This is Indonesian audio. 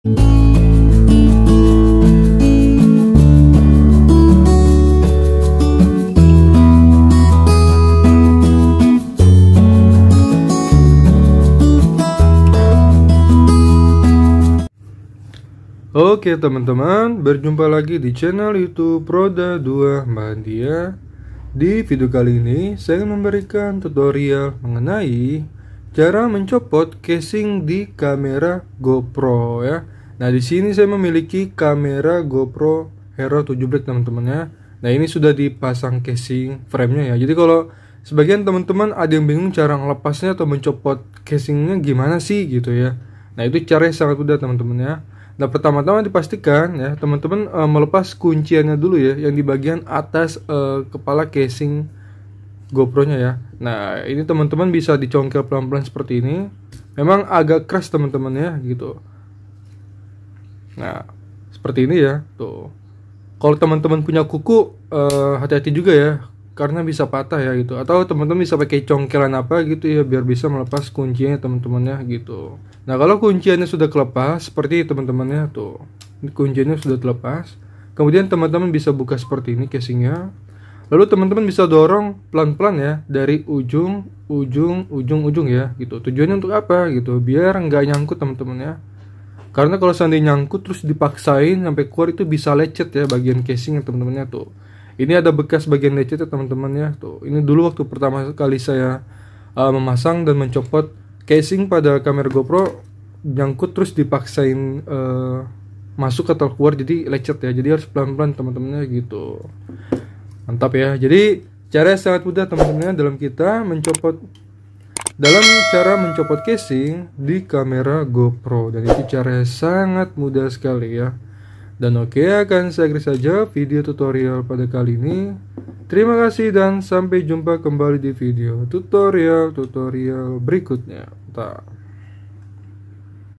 Oke teman-teman, berjumpa lagi di channel YouTube Roda 2 Mandia. Di video kali ini, saya akan memberikan tutorial mengenai cara mencopot casing di kamera GoPro ya. Nah, di sini saya memiliki kamera GoPro Hero 7 Black teman-teman ya. Nah, ini sudah dipasang casing frame nya ya. Jadi kalau sebagian teman-teman ada yang bingung cara ngelepasnya atau mencopot casingnya gimana sih gitu ya. Nah, itu caranya sangat mudah teman-teman ya. Nah, pertama-tama dipastikan ya, teman-teman e, melepas kunciannya dulu ya yang di bagian atas e, kepala casing GoPro-nya ya. Nah, ini teman-teman bisa dicongkel pelan-pelan seperti ini. Memang agak keras teman-teman ya gitu. Nah, seperti ini ya. Tuh. Kalau teman-teman punya kuku eh, hati-hati uh, juga ya karena bisa patah ya gitu. Atau teman-teman bisa pakai congkelan apa gitu ya biar bisa melepas kuncinya teman-teman ya gitu. Nah, kalau kunciannya sudah kelepas seperti teman teman ya, tuh. kuncinya sudah terlepas. Kemudian teman-teman bisa buka seperti ini casingnya lalu teman-teman bisa dorong pelan-pelan ya dari ujung ujung ujung ujung ya gitu tujuannya untuk apa gitu biar nggak nyangkut teman-teman ya karena kalau seandainya nyangkut terus dipaksain sampai keluar itu bisa lecet ya bagian casing ya teman-temannya tuh ini ada bekas bagian lecet ya teman-teman ya tuh ini dulu waktu pertama kali saya uh, memasang dan mencopot casing pada kamera GoPro nyangkut terus dipaksain uh, masuk atau keluar jadi lecet ya jadi harus pelan-pelan teman-temannya gitu mantap ya jadi cara sangat mudah teman-teman ya, dalam kita mencopot dalam cara mencopot casing di kamera GoPro dan itu cara sangat mudah sekali ya dan oke okay, akan saya akhiri saja video tutorial pada kali ini terima kasih dan sampai jumpa kembali di video tutorial-tutorial berikutnya